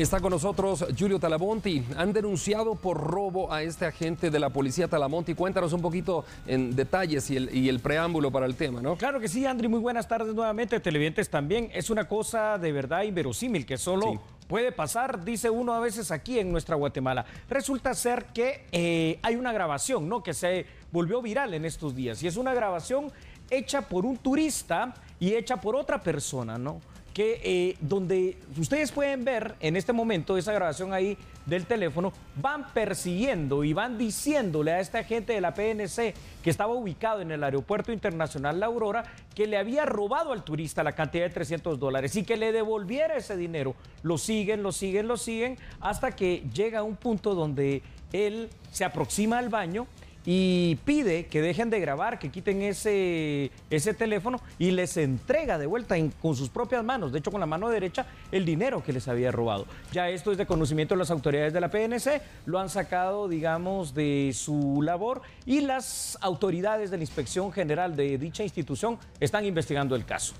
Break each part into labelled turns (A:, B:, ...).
A: Está con nosotros Julio Talamonti. Han denunciado por robo a este agente de la policía Talamonti. Cuéntanos un poquito en detalles y el, preámbulo para el tema, ¿no? Claro que sí, Andri. Muy buenas tardes nuevamente, televidentes también. Es una cosa de verdad inverosímil
B: que solo... puede pasar, dice uno a veces aquí en nuestra Guatemala. Resulta ser que eh, hay una grabación, ¿no? Que se volvió viral en estos días. Y es una grabación hecha por un turista y hecha por otra persona, ¿no? que eh, donde ustedes pueden ver en este momento esa grabación ahí del teléfono, van persiguiendo y van diciéndole a este agente de la PNC que estaba ubicado en el Aeropuerto Internacional La Aurora que le había robado al turista la cantidad de 300 dólares y que le devolviera ese dinero. Lo siguen, lo siguen, lo siguen, hasta que llega a un punto donde él se aproxima al baño y pide que dejen de grabar, que quiten ese, teléfono y les entrega de vuelta con sus propias manos, de hecho con la mano derecha, el dinero que les había robado. Ya esto es de conocimiento de las autoridades de la PNC, lo han sacado, digamos, de su labor y las autoridades de la Inspección General de dicha
A: institución están investigando el caso.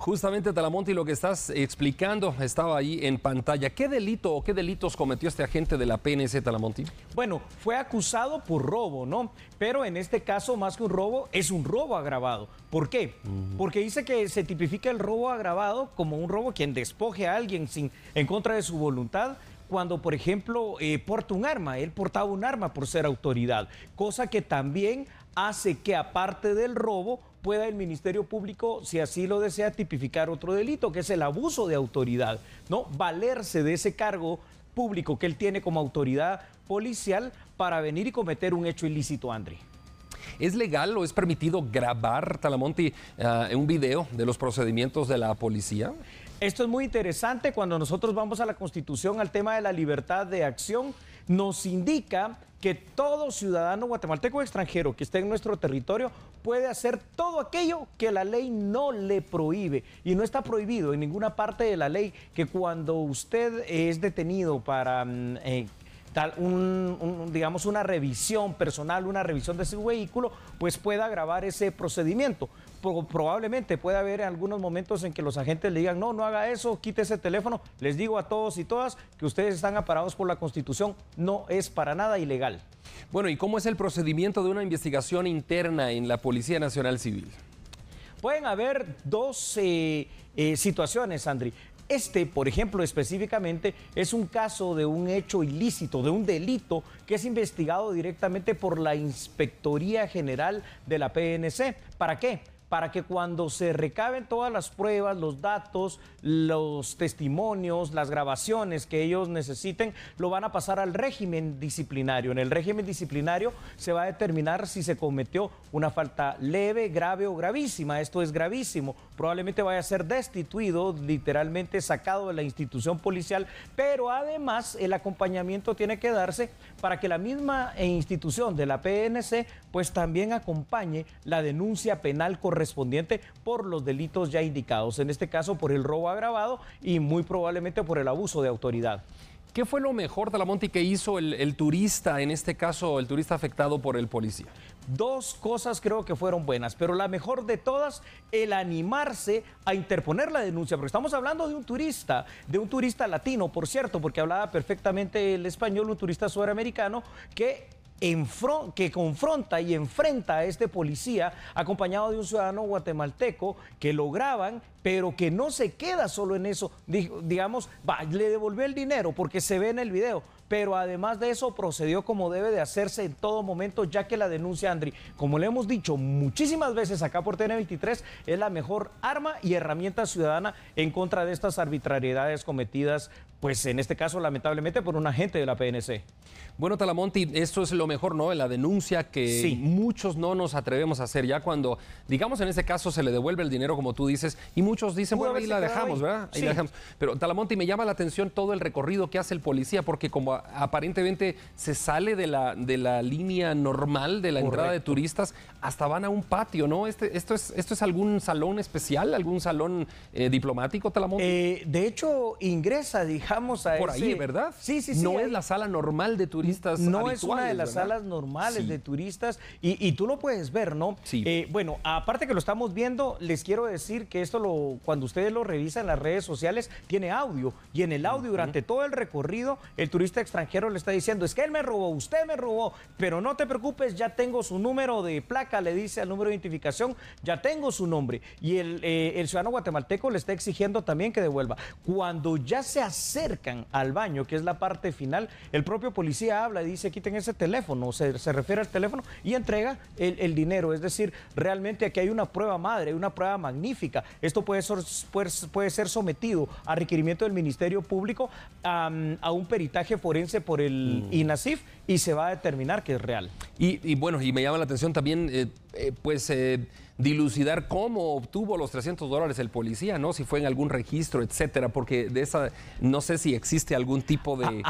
A: Justamente Talamonti, lo que estás explicando estaba ahí en pantalla. ¿Qué delito o qué delitos cometió este agente de la PNC Talamonti?
B: Bueno, fue acusado por robo, ¿no? Pero en este caso, más que un robo, es un robo agravado. ¿Por qué? Porque dice que se tipifica el robo agravado como un robo quien despoje a alguien sin, en contra de su voluntad cuando, por ejemplo, eh, porta un arma. Él portaba un arma por ser autoridad, cosa que también hace que, aparte del robo, pueda el Ministerio Público, si así lo desea, tipificar otro delito, que es el abuso de autoridad, ¿no? Valerse de ese cargo público que él tiene como autoridad policial
A: para venir y cometer un hecho ilícito, André. ¿Es legal o es permitido grabar, Talamonti, eh, un video de los procedimientos de la policía? Esto es muy interesante
B: cuando nosotros vamos a la Constitución, al tema de la libertad de acción, nos indica que todo ciudadano guatemalteco o extranjero que esté en nuestro territorio puede hacer todo aquello que la ley no le prohíbe. Y no está prohibido en ninguna parte de la ley que cuando usted es detenido para mm, eh, tal un, digamos una revisión personal, una revisión de su vehículo, pues pueda grabar ese procedimiento. probablemente puede haber algunos momentos en que los agentes le digan, no, no haga eso, quite ese teléfono. Les digo a todos y todas que ustedes están aparados por la Constitución, no es para nada
A: ilegal. Bueno, ¿y cómo es el procedimiento de una investigación interna en la Policía Nacional Civil?
B: Pueden haber dos eh, eh, situaciones, Andri. Este, por ejemplo, específicamente es un caso de un hecho ilícito, de un delito que es investigado directamente por la Inspectoría General de la PNC. ¿Para qué? para que cuando se recaben todas las pruebas, los datos, los testimonios, las grabaciones que ellos necesiten, lo van a pasar al régimen disciplinario. En el régimen disciplinario se va a determinar si se cometió una falta leve, grave o gravísima. Esto es gravísimo. Probablemente vaya a ser destituido, literalmente sacado de la institución policial, pero además el acompañamiento tiene que darse para que la misma institución de la PNC pues también acompañe la denuncia penal correcta correspondiente por los delitos ya indicados, en este caso por el robo agravado y muy
A: probablemente por el abuso de autoridad. ¿Qué fue lo mejor, Talamonti, que hizo el, el, turista, en este caso el turista afectado por el policía? Dos cosas creo que fueron buenas, pero la
B: mejor de todas, el animarse a interponer la denuncia, porque estamos hablando de un turista, de un turista latino, por cierto, porque hablaba perfectamente el español, un turista sudamericano, que que confronta y enfrenta a este policía acompañado de un ciudadano guatemalteco que lo graban, pero que no se queda solo en eso. Digamos, va, le devolvió el dinero porque se ve en el video, pero además de eso procedió como debe de hacerse en todo momento, ya que la denuncia, Andri, como le hemos dicho muchísimas veces acá por TN23, es la mejor arma y herramienta ciudadana en contra de estas arbitrariedades
A: cometidas pues en este caso lamentablemente por un agente de la PNC. Bueno, Talamonti, esto es lo mejor, ¿no? La denuncia que muchos no nos atrevemos a hacer ya cuando, digamos en este caso, se le devuelve el dinero, como tú dices, y muchos dicen, bueno, ahí la dejamos, ¿verdad? Ahí la dejamos. Pero Talamonti, me llama la atención todo el recorrido que hace el policía, porque como aparentemente se sale de la, de la línea normal de la entrada de turistas, hasta van a un patio, ¿no? Este, esto, es, ¿Esto es algún salón especial, algún salón eh, diplomático, Talamón? Eh, de hecho, ingresa, digamos, a Por ahí, ¿verdad? Sí, sí, sí. No es la sala normal de turistas No es una de las salas
B: normales de turistas y, tú lo puedes ver, ¿no? Sí. Eh, bueno, aparte que lo estamos viendo, les quiero decir que esto, lo, cuando ustedes lo revisan en las redes sociales, tiene audio y en el audio, durante todo el recorrido, el turista extranjero le está diciendo, es que él me robó, usted me robó, pero no te preocupes, ya tengo su número de placa le dice al número de identificación, ya tengo su nombre. Y eh, el, ciudadano guatemalteco le está exigiendo también que devuelva. Cuando ya se acercan al baño, que es la parte final, el propio policía habla y dice, quiten ese teléfono, se, se refiere al teléfono y entrega el, dinero. Es decir, realmente aquí hay una prueba madre, una prueba magnífica. Esto puede ser, puede ser sometido a requerimiento del Ministerio Público a, un peritaje forense por el INACIF mm. INASIF y se va a
A: determinar que es real. Y, bueno, y me llama la atención también... Eh, it Eh, pues eh, dilucidar cómo obtuvo los 300 dólares el policía, ¿no? Si fue en algún registro, etcétera, porque de esa no sé si existe algún tipo de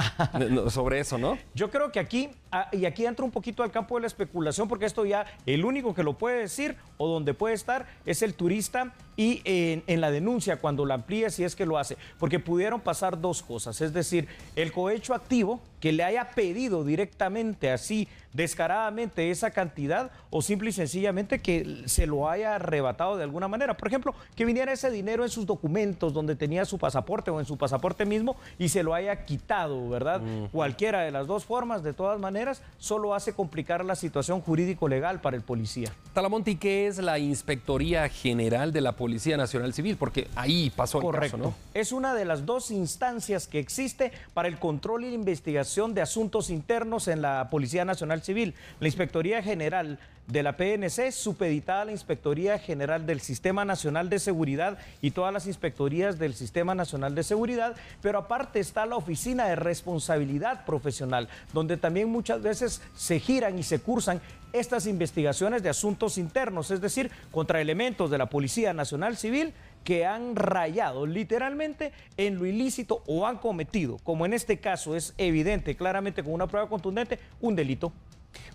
A: sobre eso, ¿no? Yo creo que aquí
B: y aquí entro un poquito al campo de la especulación porque esto ya el único que lo puede decir o donde puede estar es el turista y en, la denuncia cuando la amplíe si es que lo hace, porque pudieron pasar dos cosas, es decir, el cohecho activo que le haya pedido directamente así descaradamente esa cantidad o simple sencillamente que se lo haya arrebatado de alguna manera. Por ejemplo, que viniera ese dinero en sus documentos donde tenía su pasaporte o en su pasaporte mismo y se lo haya quitado, ¿verdad? Cualquiera de las dos formas, de todas maneras, solo hace complicar la situación jurídico-legal para el policía.
A: Talamonti, ¿qué es la Inspectoría General de la Policía Nacional Civil? Porque ahí pasó el Correcto. Caso, ¿no?
B: Es una de las dos instancias que existe para el control y la investigación de asuntos internos en la Policía Nacional Civil. La Inspectoría General de la PN es supeditada a la Inspectoría General del Sistema Nacional de Seguridad y todas las inspectorías del Sistema Nacional de Seguridad, pero aparte está la Oficina de Responsabilidad Profesional, donde también muchas veces se giran y se cursan estas investigaciones de asuntos internos, es decir, contra elementos de la Policía Nacional Civil que han rayado literalmente en lo ilícito o han cometido, como en este caso es evidente claramente con una prueba contundente, un
A: delito.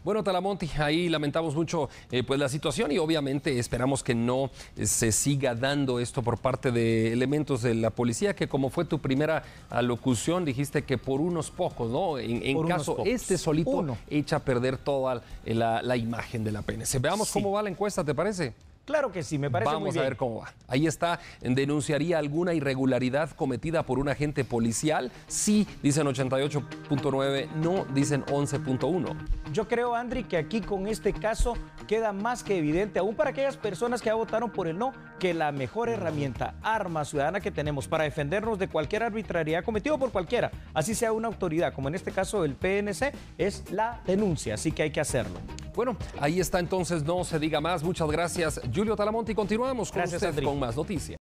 A: Bueno, Talamonti, ahí lamentamos mucho eh, pues la situación y obviamente esperamos que no eh, se siga dando esto por parte de elementos de la policía, que como fue tu primera alocución, dijiste que por unos pocos, ¿no? En, caso, este solito echa a perder toda eh, la, imagen de la PNC. Veamos cómo va la encuesta, ¿te parece? Claro que sí, me parece Vamos a ver cómo va. Ahí está, ¿denunciaría alguna irregularidad cometida por un agente policial? Sí, dicen 88.9, no, dicen 11.1.
B: Yo creo, Andri, que aquí con este caso queda más que evidente, aún para aquellas personas que ya votaron por el no, que la mejor herramienta, arma ciudadana que tenemos para defendernos de cualquier arbitrariedad cometida por cualquiera, así sea una autoridad, como en este caso el PNC, es la
A: denuncia, así que hay que hacerlo. Bueno, ahí está entonces, no se diga más. Muchas gracias, Julio Talamonte, y continuamos con con más noticias.